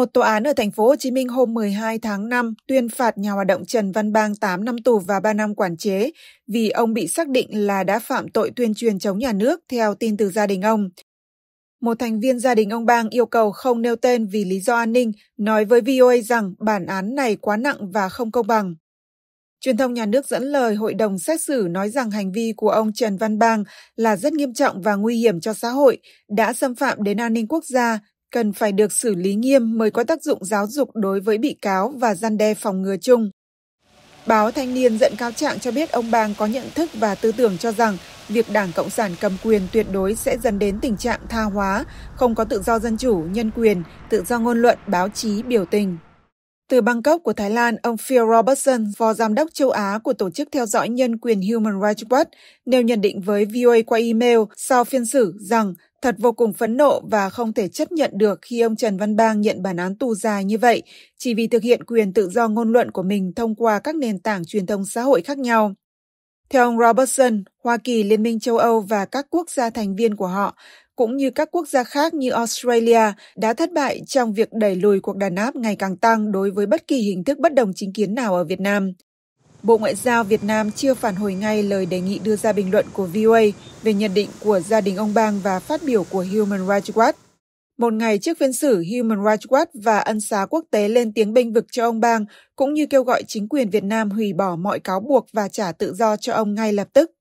Một tòa án ở thành phố Hồ Chí Minh hôm 12 tháng 5 tuyên phạt nhà hoạt động Trần Văn Bang 8 năm tù và 3 năm quản chế vì ông bị xác định là đã phạm tội tuyên truyền chống nhà nước theo tin từ gia đình ông. Một thành viên gia đình ông Bang yêu cầu không nêu tên vì lý do an ninh, nói với VOA rằng bản án này quá nặng và không công bằng. Truyền thông nhà nước dẫn lời hội đồng xét xử nói rằng hành vi của ông Trần Văn Bang là rất nghiêm trọng và nguy hiểm cho xã hội, đã xâm phạm đến an ninh quốc gia, cần phải được xử lý nghiêm mới có tác dụng giáo dục đối với bị cáo và gian đe phòng ngừa chung. Báo Thanh niên dẫn cáo trạng cho biết ông Bang có nhận thức và tư tưởng cho rằng việc Đảng Cộng sản cầm quyền tuyệt đối sẽ dẫn đến tình trạng tha hóa, không có tự do dân chủ, nhân quyền, tự do ngôn luận, báo chí, biểu tình. Từ Bangkok của Thái Lan, ông Phil Robertson, phó giám đốc châu Á của tổ chức theo dõi nhân quyền Human Rights Watch, nêu nhận định với VOA qua email sau phiên xử rằng Thật vô cùng phẫn nộ và không thể chấp nhận được khi ông Trần Văn Bang nhận bản án tù dài như vậy chỉ vì thực hiện quyền tự do ngôn luận của mình thông qua các nền tảng truyền thông xã hội khác nhau. Theo ông Robertson, Hoa Kỳ, Liên minh châu Âu và các quốc gia thành viên của họ, cũng như các quốc gia khác như Australia, đã thất bại trong việc đẩy lùi cuộc đàn áp ngày càng tăng đối với bất kỳ hình thức bất đồng chính kiến nào ở Việt Nam. Bộ Ngoại giao Việt Nam chưa phản hồi ngay lời đề nghị đưa ra bình luận của VOA về nhận định của gia đình ông Bang và phát biểu của Human Rights Watch. Một ngày trước phiên xử, Human Rights Watch và ân xá quốc tế lên tiếng bênh vực cho ông Bang, cũng như kêu gọi chính quyền Việt Nam hủy bỏ mọi cáo buộc và trả tự do cho ông ngay lập tức.